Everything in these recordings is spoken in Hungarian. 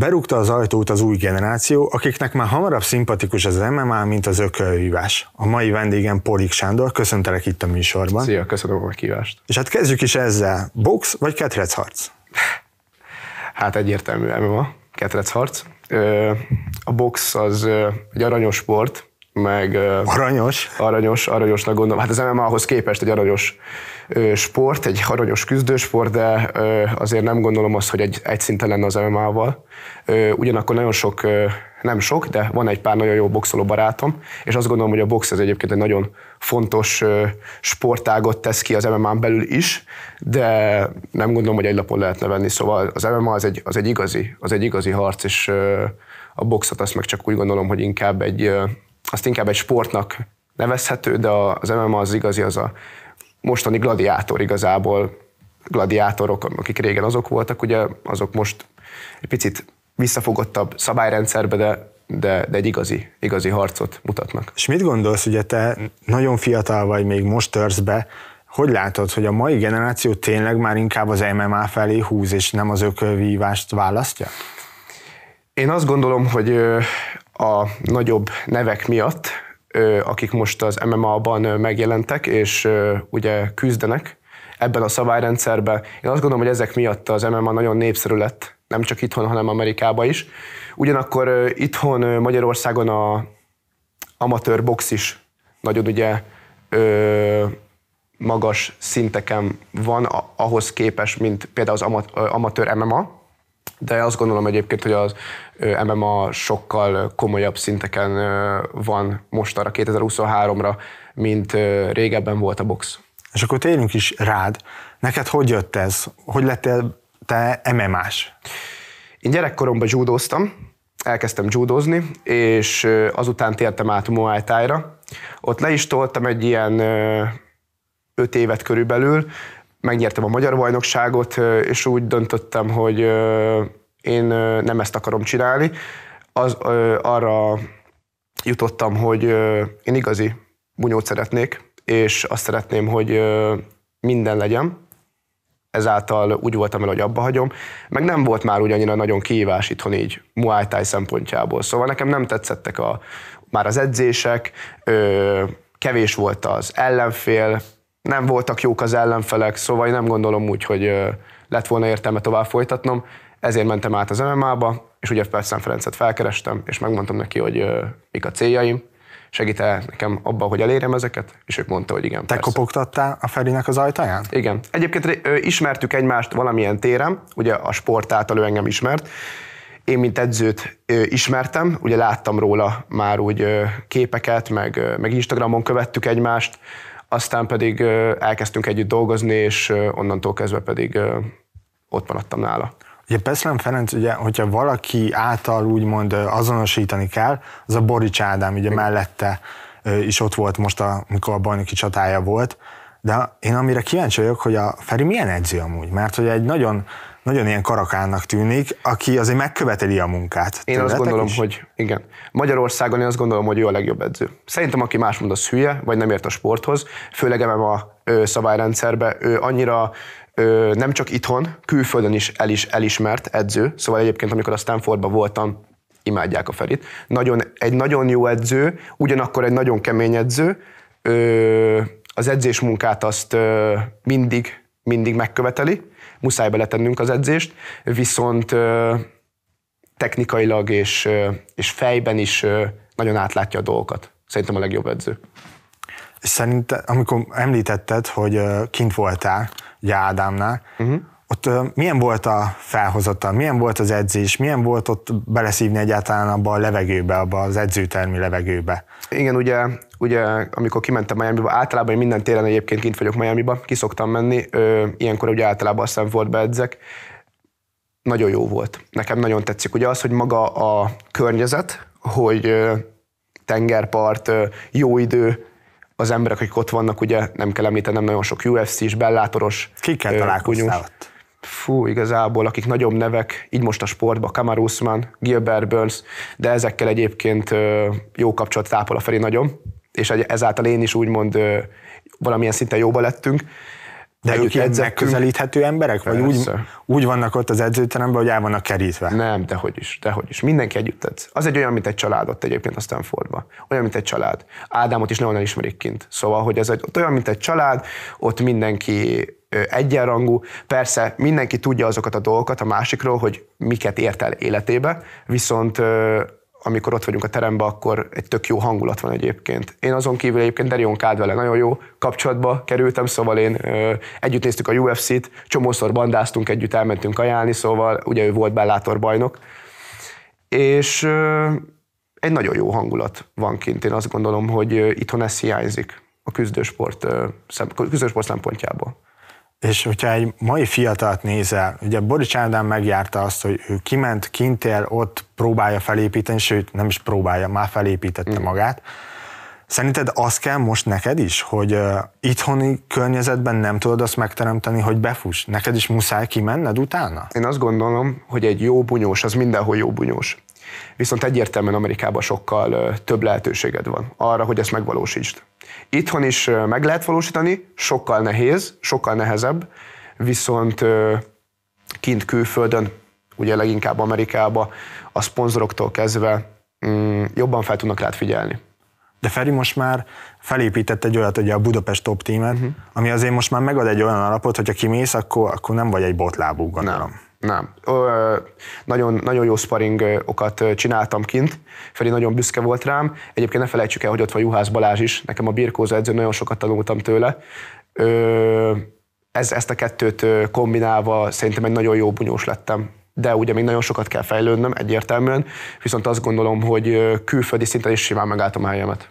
Berúgta az ajtót az új generáció, akiknek már hamarabb szimpatikus az MMA, mint az ökölhívás. A mai vendégem Polik Sándor, köszöntelek itt a műsorban. Szia, köszönöm a kívást. És hát kezdjük is ezzel. Box vagy ketrecharc? Hát egyértelmű MMA, ketrecharc. A box az egy aranyos sport, meg... Aranyos? Aranyos, aranyosnak gondolom. Hát az MMA-hoz képest egy aranyos sport, egy haranyos küzdősport, de azért nem gondolom azt, hogy egy, egy szinten lenne az MMA-val. Ugyanakkor nagyon sok, nem sok, de van egy pár nagyon jó boxoló barátom, és azt gondolom, hogy a box az egyébként egy nagyon fontos sportágot tesz ki az MMA-n belül is, de nem gondolom, hogy egy lapon lehetne venni, szóval az MMA az egy, az egy igazi, az egy igazi harc, és a boxot azt meg csak úgy gondolom, hogy inkább egy, azt inkább egy sportnak nevezhető, de az MMA az igazi, az a mostani gladiátor igazából, gladiátorok, akik régen azok voltak, ugye azok most egy picit visszafogottabb szabályrendszerbe, de, de, de egy igazi, igazi harcot mutatnak. És mit gondolsz, ugye te nagyon fiatal vagy, még most törsz be, hogy látod, hogy a mai generáció tényleg már inkább az MMA felé húz, és nem az ökölvívást választja? Én azt gondolom, hogy a nagyobb nevek miatt akik most az MMA-ban megjelentek, és ugye küzdenek ebben a szabályrendszerben. Én azt gondolom, hogy ezek miatt az MMA nagyon népszerű lett, nem csak itthon, hanem Amerikában is. Ugyanakkor itthon Magyarországon a amatőr box is nagyon ugye magas szinteken van ahhoz képest, mint például az amatőr MMA, de azt gondolom egyébként, hogy az MMA sokkal komolyabb szinteken van most arra 2023-ra, mint régebben volt a box. És akkor térjünk is rád. Neked hogy jött ez? Hogy lettél te MMA-s? Én gyerekkoromban judóztam, elkezdtem judozni, és azután tértem át Muay Thai-ra. Ott le is toltam egy ilyen öt évet körülbelül, megnyertem a magyar bajnokságot, és úgy döntöttem, hogy én nem ezt akarom csinálni. Az, arra jutottam, hogy én igazi bunyót szeretnék, és azt szeretném, hogy minden legyen, ezáltal úgy voltam el, hogy abba hagyom, meg nem volt már ugyannyira nagyon kihívás itthon így Muay Thai szempontjából, szóval nekem nem tetszettek a, már az edzések, ö, kevés volt az ellenfél, nem voltak jók az ellenfelek, szóval én nem gondolom úgy, hogy ö, lett volna értelme tovább folytatnom, ezért mentem át az MMA-ba, és ugye persze Ferencet felkerestem, és megmondtam neki, hogy uh, mik a céljaim, segít -e nekem abban, hogy elérjem ezeket? És ők mondta, hogy igen. Te persze. kopogtattál a Ferinek az ajtaján? Igen. Egyébként ö, ismertük egymást valamilyen téren, ugye a sport által ő engem ismert, én, mint edzőt ö, ismertem, ugye láttam róla már úgy ö, képeket, meg, meg Instagramon követtük egymást, aztán pedig elkezdtünk együtt dolgozni, és onnantól kezdve pedig ott maradtam nála. Ugye Peszlem Ferenc, ugye, hogyha valaki által úgymond azonosítani kell, az a Borics Ádám, ugye mellette is ott volt most, amikor a bajnoki csatája volt, de én amire kíváncsi vagyok, hogy a Feri milyen edző amúgy, mert hogy egy nagyon, nagyon ilyen karakánnak tűnik, aki azért megköveteli a munkát. Én azt gondolom, is? hogy igen. Magyarországon én azt gondolom, hogy ő a legjobb edző. Szerintem, aki más mond, az hülye, vagy nem ért a sporthoz, főleg ebben a szabályrendszerbe. Ő annyira nem csak itthon, külföldön is, el is elismert edző, szóval egyébként amikor a Stanfordban voltam, imádják a Ferit. Nagyon, egy nagyon jó edző, ugyanakkor egy nagyon kemény edző, az edzés munkát azt mindig, mindig megköveteli, muszáj beletennünk az edzést, viszont technikailag és, és fejben is nagyon átlátja a dolgokat. Szerintem a legjobb edző. És szerintem, amikor említetted, hogy kint voltál, ugye Ádámnál, uh-huh. ott milyen volt a felhozata, milyen volt az edzés, milyen volt ott beleszívni egyáltalán abba a levegőbe, abba az edzőtermi levegőbe? Igen, ugye, ugye amikor kimentem Miami-ba, általában én minden téren egyébként kint vagyok Miami-ba, szoktam menni, ö, ilyenkor ugye általában a Stanfordba edzek, nagyon jó volt. Nekem nagyon tetszik. Ugye az, hogy maga a környezet, hogy tengerpart, jó idő, az emberek, akik ott vannak, ugye nem kell említenem, nagyon sok ufc is, bellátoros. Ki kell találkozni fú, igazából, akik nagyobb nevek, így most a sportban, Kamar Usman, Gilbert Burns, de ezekkel egyébként jó kapcsolat tápol a Feri nagyon, és ezáltal én is úgymond valamilyen szinten jóba lettünk, de ők ilyen megközelíthető emberek? Vagy úgy, úgy vannak ott az edzőteremben, hogy el vannak kerítve? Nem, dehogy is, dehogy is. Mindenki együtt edz. Az egy olyan, mint egy család ott egyébként a Stanfordba. Olyan, mint egy család. Ádámot is nagyon ismerik kint. Szóval, hogy ez egy, ott olyan, mint egy család, ott mindenki egyenrangú. Persze mindenki tudja azokat a dolgokat a másikról, hogy miket ért el életébe, viszont amikor ott vagyunk a teremben, akkor egy tök jó hangulat van egyébként. Én azon kívül egyébként Derion Kádvele nagyon jó kapcsolatba kerültem, szóval én ö, együtt néztük a UFC-t, csomószor bandáztunk együtt, elmentünk ajánlni, szóval ugye ő volt bellátor bajnok. És ö, egy nagyon jó hangulat van kint, én azt gondolom, hogy itthon ez hiányzik a küzdősport, küzdősport szempontjából. És hogyha egy mai fiatalt nézel, ugye Boris Ádám megjárta azt, hogy ő kiment, kintél, ott próbálja felépíteni, sőt nem is próbálja, már felépítette mm. magát. Szerinted az kell most neked is, hogy uh, itthoni környezetben nem tudod azt megteremteni, hogy befuss? Neked is muszáj kimenned utána? Én azt gondolom, hogy egy jó bunyós az mindenhol jó bunyós. Viszont egyértelműen Amerikában sokkal több lehetőséged van arra, hogy ezt megvalósítsd. Itthon is meg lehet valósítani, sokkal nehéz, sokkal nehezebb, viszont kint külföldön, ugye leginkább Amerikában, a szponzoroktól kezdve mm, jobban fel tudnak rád figyelni. De Feri most már felépített egy olyat, ugye a Budapest Top Teamet, uh-huh. ami azért most már megad egy olyan alapot, hogy ha kimész, akkor, akkor nem vagy egy botlábú, gondolom. Nem. Nem. Ö, nagyon, nagyon jó sparringokat csináltam kint, Feri nagyon büszke volt rám. Egyébként ne felejtsük el, hogy ott van Juhász Balázs is, nekem a birkózó edző, nagyon sokat tanultam tőle. Ö, ez, ezt a kettőt kombinálva szerintem egy nagyon jó bunyós lettem de ugye még nagyon sokat kell fejlődnöm egyértelműen, viszont azt gondolom, hogy külföldi szinten is simán megálltam a helyemet.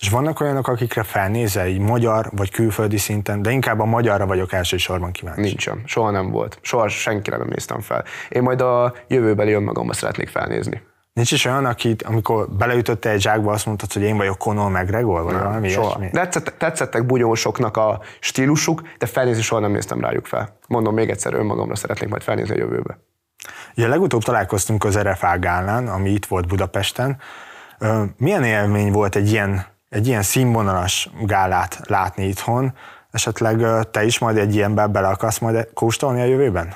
És vannak olyanok, akikre felnézel, így magyar vagy külföldi szinten, de inkább a magyarra vagyok elsősorban kíváncsi. Nincsen, soha nem volt. Soha senkire nem néztem fel. Én majd a jövőbeli önmagamba szeretnék felnézni. Nincs is olyan, akit, amikor beleütötte egy zsákba, azt mondtad, hogy én vagyok Conor McGregor, vagy valami soha. ilyesmi? Tetszett, tetszettek bugyósoknak a stílusuk, de felnézni soha nem néztem rájuk fel. Mondom még egyszer, önmagamra szeretnék majd felnézni a jövőbe. Ja legutóbb találkoztunk az RFA gálán, ami itt volt Budapesten. Milyen élmény volt egy ilyen egy ilyen színvonalas gálát látni itthon, esetleg te is majd egy ilyenben bele akarsz majd e- kóstolni a jövőben?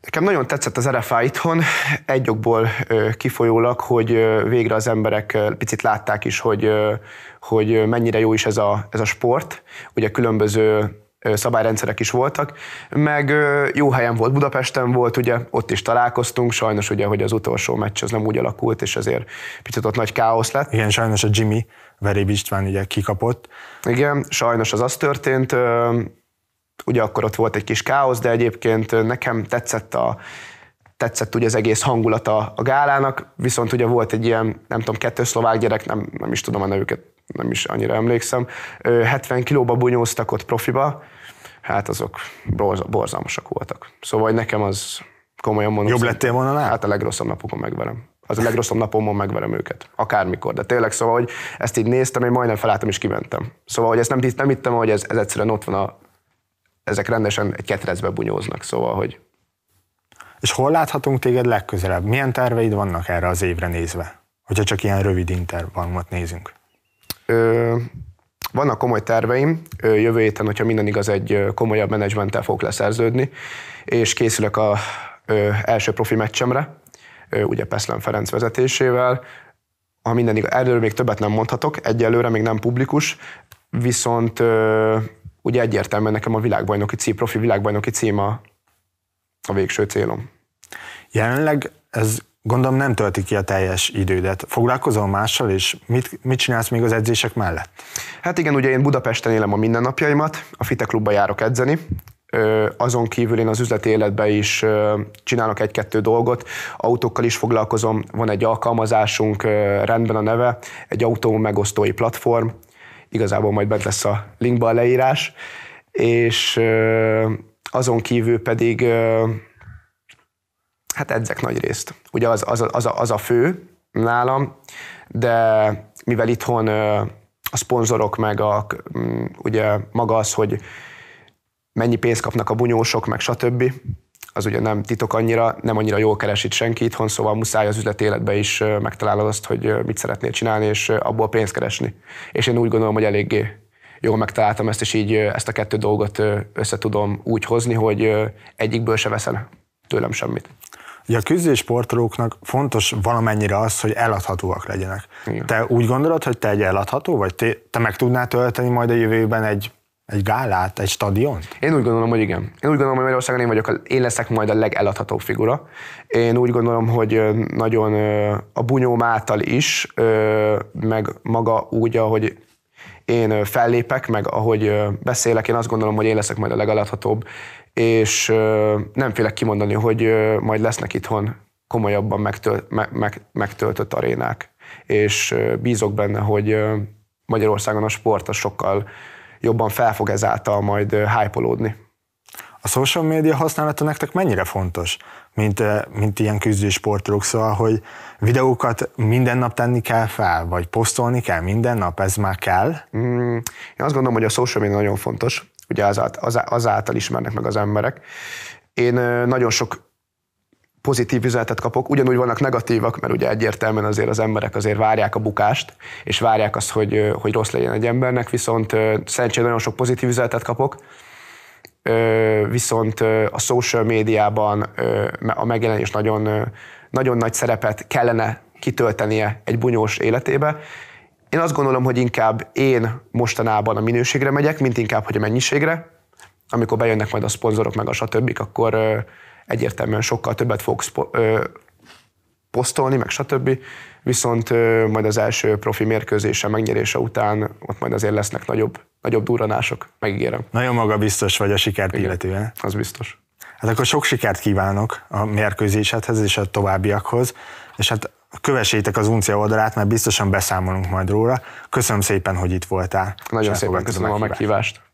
Nekem nagyon tetszett az RFA itthon, egy okból kifolyólag, hogy végre az emberek picit látták is, hogy, hogy mennyire jó is ez a, ez a sport. Ugye különböző szabályrendszerek is voltak, meg jó helyen volt, Budapesten volt, ugye ott is találkoztunk, sajnos ugye, hogy az utolsó meccs az nem úgy alakult, és ezért picit ott nagy káosz lett. Igen, sajnos a Jimmy Veréb István ugye kikapott. Igen, sajnos az az történt, ugye akkor ott volt egy kis káosz, de egyébként nekem tetszett a tetszett ugye az egész hangulata a gálának, viszont ugye volt egy ilyen, nem tudom, kettő szlovák gyerek, nem, nem is tudom a nevüket, nem is annyira emlékszem, 70 kilóba bunyóztak ott profiba, hát azok borzalmasak voltak. Szóval nekem az komolyan mondom. Jobb lettél volna nál? Hát a legrosszabb napokon megverem. Az a legrosszabb napomon megverem őket. Akármikor. De tényleg szóval, hogy ezt így néztem, én majdnem felálltam és kimentem. Szóval, hogy ezt nem, nem hittem, hogy ez, ez egyszerűen ott van a ezek rendesen egy ketrecbe bunyóznak, szóval, hogy... És hol láthatunk téged legközelebb? Milyen terveid vannak erre az évre nézve? Hogyha csak ilyen rövid intervallumot nézünk. Ö, vannak komoly terveim, jövő héten, hogyha minden igaz, egy komolyabb menedzsmenttel fogok leszerződni, és készülök a első profi meccsemre, ugye Peszlen Ferenc vezetésével, ha minden igaz, erről még többet nem mondhatok, egyelőre még nem publikus, viszont ugye egyértelműen nekem a világbajnoki cím, profi világbajnoki cím a, a végső célom. Jelenleg ez Gondolom nem tölti ki a teljes idődet. Foglalkozol mással, és mit, mit csinálsz még az edzések mellett? Hát igen, ugye én Budapesten élem a mindennapjaimat, a Fite klubba járok edzeni, azon kívül én az üzleti életben is csinálok egy-kettő dolgot, autókkal is foglalkozom, van egy alkalmazásunk, rendben a neve, egy autó megosztói platform, igazából majd bent lesz a linkben a leírás, és azon kívül pedig Hát edzek nagy részt. Ugye az, az, az, a, az a fő nálam, de mivel itthon a szponzorok, meg a, ugye maga az, hogy mennyi pénzt kapnak a bunyósok, meg stb. Az ugye nem titok annyira, nem annyira jól keresít senki itthon, szóval muszáj az üzleti életbe is megtalálod azt, hogy mit szeretnél csinálni, és abból pénzt keresni. És én úgy gondolom, hogy eléggé jól megtaláltam ezt, és így ezt a kettő dolgot össze tudom úgy hozni, hogy egyikből se veszel tőlem semmit. Ugye a küzdő sportolóknak fontos valamennyire az, hogy eladhatóak legyenek. Igen. Te úgy gondolod, hogy te egy eladható vagy? Te, te meg tudnál tölteni majd a jövőben egy egy gálát, egy stadion? Én úgy gondolom, hogy igen. Én úgy gondolom, hogy Magyarországon én vagyok, én leszek majd a legeladhatóbb figura. Én úgy gondolom, hogy nagyon a bunyóm által is, meg maga úgy, ahogy én fellépek, meg ahogy beszélek, én azt gondolom, hogy én leszek majd a legeladhatóbb és nem félek kimondani, hogy majd lesznek itthon komolyabban megtölt, meg, meg, megtöltött arénák. És bízok benne, hogy Magyarországon a sport az sokkal jobban fel fog ezáltal majd hype A social média használata nektek mennyire fontos, mint, mint ilyen küzdősportolók, szóval, hogy videókat minden nap tenni kell fel, vagy posztolni kell minden nap, ez már kell? Mm, én azt gondolom, hogy a social media nagyon fontos, ugye azáltal ismernek meg az emberek. Én nagyon sok pozitív üzenetet kapok, ugyanúgy vannak negatívak, mert ugye egyértelműen azért az emberek azért várják a bukást, és várják azt, hogy, hogy rossz legyen egy embernek, viszont szerencsére nagyon sok pozitív üzenetet kapok, viszont a social médiában a megjelenés nagyon, nagyon nagy szerepet kellene kitöltenie egy bunyós életébe, én azt gondolom, hogy inkább én mostanában a minőségre megyek, mint inkább, hogy a mennyiségre. Amikor bejönnek majd a szponzorok, meg a stb., akkor ö, egyértelműen sokkal többet fogok szpo- posztolni, meg stb. Viszont ö, majd az első profi mérkőzése megnyerése után ott majd azért lesznek nagyobb, nagyobb durranások, megígérem. Nagyon maga biztos vagy a sikert illetően. Az biztos. Hát akkor sok sikert kívánok a mérkőzésedhez és a továbbiakhoz, és hát kövessétek az uncia oldalát, mert biztosan beszámolunk majd róla. Köszönöm szépen, hogy itt voltál. Nagyon szépen köszönöm a meghívást. A meghívást.